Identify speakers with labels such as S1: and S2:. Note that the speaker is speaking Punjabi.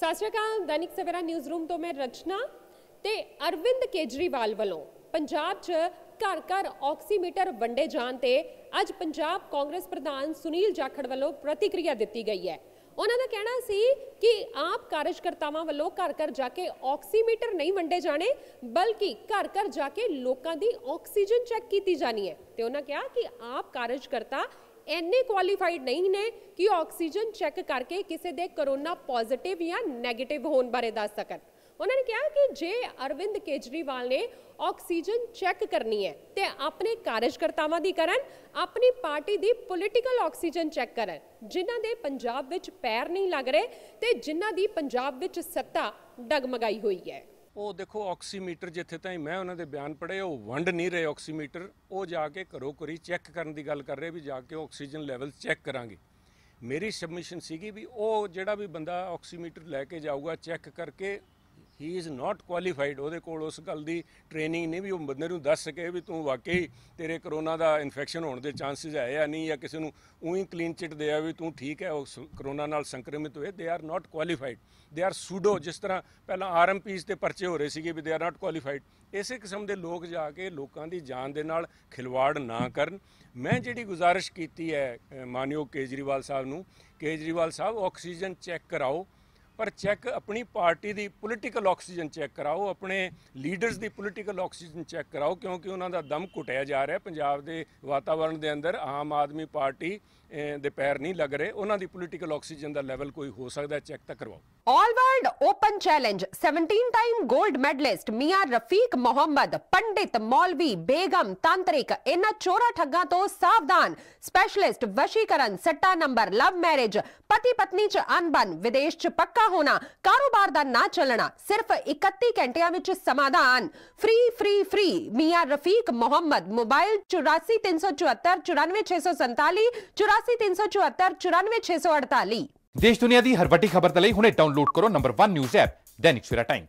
S1: ਸਤਿ ਸ਼੍ਰੀ ਅਕਾਲ ਦੈਨਿਕ ਸਵੇਰਾ ਨਿਊਜ਼ ਰੂਮ ਤੋਂ ਮੈਂ ਰਚਨਾ ਤੇ ਅਰਵਿੰਦ ਕੇਜਰੀਵਾਲ ਵੱਲੋਂ ਪੰਜਾਬ 'ਚ ਘਰ ਘਰ ਆਕਸੀਮੀਟਰ ਵੰਡੇ ਜਾਣ ਤੇ ਅੱਜ ਪੰਜਾਬ ਕਾਂਗਰਸ ਪ੍ਰਧਾਨ ਸੁਨੀਲ ਜਾਖੜ ਵੱਲੋਂ ਪ੍ਰਤੀਕਿਰਿਆ ਦਿੱਤੀ ਗਈ ਹੈ ਉਹਨਾਂ ਦਾ ਕਹਿਣਾ ਸੀ ਕਿ ਆਪ ਕਾਰਜਕਰਤਾਵਾਂ ਵੱਲੋਂ ਘਰ ਘਰ ਜਾ ਕੇ ਆਕਸੀਮੀਟਰ ਨਹੀਂ ਵੰਡੇ ਜਾਣੇ ਬਲਕਿ ਘਰ ਘਰ ਜਾ ਕੇ ਲੋਕਾਂ ਦੀ ਆਕਸੀਜਨ ਚੈੱਕ ਕੀਤੀ ਜਾਣੀ ਹੈ ਤੇ ਉਹਨਾਂ ਕਿਹਾ ਕਿ ਆਪ ਕਾਰਜਕਰਤਾ ਇੰਨੇ ਕੁਆਲੀਫਾਈਡ ਨਹੀਂ ਨੇ ਕਿ ਆਕਸੀਜਨ ਚੈੱਕ ਕਰਕੇ ਕਿਸੇ ਦੇ ਕਰੋਨਾ ਪੋਜ਼ਿਟਿਵ ਜਾਂ 네ਗੇਟਿਵ ਹੋਣ ਬਾਰੇ ਦੱਸ ਸਕਣ ਉਹਨਾਂ ਨੇ ਕਿਹਾ ਕਿ ਜੇ ਅਰਵਿੰਦ ਕੇਜਰੀਵਾਲ ਨੇ ਆਕਸੀਜਨ ਚੈੱਕ ਕਰਨੀ ਹੈ ਤੇ ਆਪਣੇ ਕਾਰਜਕਰਤਾਵਾਂ ਦੀ ਕਰਨ ਆਪਣੀ ਪਾਰਟੀ ਦੀ ਪੋਲਿਟੀਕਲ ਆਕਸੀਜਨ ਚੈੱਕ ਕਰਨ ਜਿਨ੍ਹਾਂ ਦੇ ਪੰਜਾਬ ਵਿੱਚ ਪੈਰ ਨਹੀਂ ਲੱਗ ਰਹੇ ਤੇ ਜਿਨ੍ਹਾਂ ਦੀ ਪੰਜਾਬ ਵਿੱਚ ਸੱਤਾ ਡਗਮਗਾਈ ਹੋਈ ਹੈ
S2: ਉਹ ਦੇਖੋ ਆਕਸੀਮੀਟਰ ਜਿੱਥੇ ਤਾਈਂ ਮੈਂ ਉਹਨਾਂ ਦੇ ਬਿਆਨ ਪੜ੍ਹੇ ਉਹ ਵੰਡ ਨਹੀਂ ਰਹੇ ਆਕਸੀਮੀਟਰ ਉਹ ਜਾ ਕੇ ਘਰੋ ਘਰੀ ਚੈੱਕ ਕਰਨ ਦੀ ਗੱਲ ਕਰ ਰਹੇ ਵੀ ਜਾ ਕੇ ਆਕਸੀਜਨ ਲੈਵਲ ਚੈੱਕ ਕਰਾਂਗੇ ਮੇਰੀ ਸਬਮਿਸ਼ਨ ਸੀਗੀ ਵੀ ਉਹ ਜਿਹੜਾ ਵੀ ਬੰਦਾ ਆਕਸੀਮੀਟਰ ਲੈ ਕੇ ਜਾਊਗਾ ਚੈੱਕ ਕਰਕੇ ਹੀ ਇਜ਼ ਨਾਟ ਕੁਆਲੀਫਾਈਡ ਉਹਦੇ ਕੋਲ ਉਸ ਗੱਲ ਦੀ ਟ੍ਰੇਨਿੰਗ ਨਹੀਂ ਵੀ ਉਹ ਬੰਦੇ ਨੂੰ ਦੱਸ ਸਕੇ ਵੀ ਤੂੰ ਵਾਕਈ ਤੇਰੇ ਕਰੋਨਾ ਦਾ ਇਨਫੈਕਸ਼ਨ ਹੋਣ ਦੇ ਚਾਂਸਸ ਹੈ ਜਾਂ ਨਹੀਂ ਜਾਂ ਕਿਸੇ ਨੂੰ ਉਹੀ ਕਲੀਨ ਚਿਟ ਦੇ ਆ ਵੀ ਤੂੰ ਠੀਕ ਹੈ ਉਸ ਕਰੋਨਾ ਨਾਲ ਸੰਕਰਮਿਤ ਹੋਏ they are not qualified they are pseudo ਜਿਸ ਤਰ੍ਹਾਂ ਪਹਿਲਾਂ ਆਰਐਮਪੀਸ ਤੇ ਪਰਚੇ ਹੋ ਰਹੇ ਸੀਗੇ ਵੀ ਦੇ ਆਰ ਨਾਟ ਕੁਆਲੀਫਾਈਡ ਇਸੇ ਕਿਸਮ ਦੇ ਲੋਕ ਜਾ ਕੇ ਲੋਕਾਂ ਦੀ ਜਾਨ ਦੇ ਨਾਲ ਖਿਲਵਾੜ ਨਾ ਕਰਨ ਮੈਂ ਜਿਹੜੀ ਗੁਜ਼ਾਰਿਸ਼ ਕੀਤੀ ਹੈ ਮਾਨਯੋਗ ਕੇਜਰੀਵਾਲ ਸਾਹਿਬ ਨੂੰ ਕੇਜਰੀਵਾਲ ਸਾਹਿਬ ਆਕਸੀਜਨ ਚੈੱਕ ਕਰਾਓ ਪਰ ਚੈੱਕ ਆਪਣੀ ਪਾਰਟੀ ਦੀ ਪੋਲੀਟੀਕਲ ਆਕਸੀਜਨ ਚੈੱਕ ਕਰਾਓ ਆਪਣੇ ਲੀਡਰਸ ਦੀ ਪੋਲੀਟੀਕਲ ਆਕਸੀਜਨ ਚੈੱਕ ਕਰਾਓ ਕਿਉਂਕਿ ਉਹਨਾਂ ਦਾ ਦਮ ਘਟਿਆ ਜਾ ਰਿਹਾ ਪੰਜਾਬ ਦੇ ਵਾਤਾਵਰਣ ਦੇ ਅੰਦਰ ਆਮ ਆਦਮੀ ਪਾਰਟੀ ਦੇ ਪੈਰ ਨਹੀਂ ਲੱਗ ਰਹੇ ਉਹਨਾਂ ਦੀ ਪੋਲੀਟੀਕਲ ਆਕਸੀਜਨ ਦਾ ਲੈਵਲ ਕੋਈ ਹੋ ਸਕਦਾ ਚੈੱਕ ਤਾਂ ਕਰਵਾਓ
S1: all world open challenge 17 time 골ਡ ਮੈਡਲਿਸਟ ਮੀਆਂ ਰਫੀਕ ਮੁਹੰਮਦ ਪੰਡਿਤ ਮੌਲਵੀ ਬੇਗਮ ਤਾਂਤਰਿਕ ਇਹਨਾਂ ਚੋਰਾ ਠੱਗਾਂ ਤੋਂ ਸਾਵਧਾਨ ਸਪੈਸ਼ਲਿਸਟ ਵਸ਼ੀਕਰਨ ਸੱਟਾ ਨੰਬਰ ਲਵ ਮੈਰਿਜ ਪਤੀ ਪਤਨੀ ਚ ਅਨਬਨ ਵਿਦੇਸ਼ ਚ ਪੱਕਾ ਹੋਣਾ ਕਾਰੋਬਾਰ ਦਾ ਨਾ ਚੱਲਣਾ ਸਿਰਫ 31 ਘੰਟਿਆਂ ਵਿੱਚ ਸਮਾਧਾਨ free free free Mian Rafiq Mohammad mobile 8437494647 8437494648
S2: ਦੇਸ਼ ਦੁਨੀਆ ਦੀ ਹਰ ਵੱਡੀ ਖਬਰ ਤੇ ਲਈ ਹੁਣੇ ਡਾਊਨਲੋਡ ਕਰੋ number 1 news app Dainik Savera time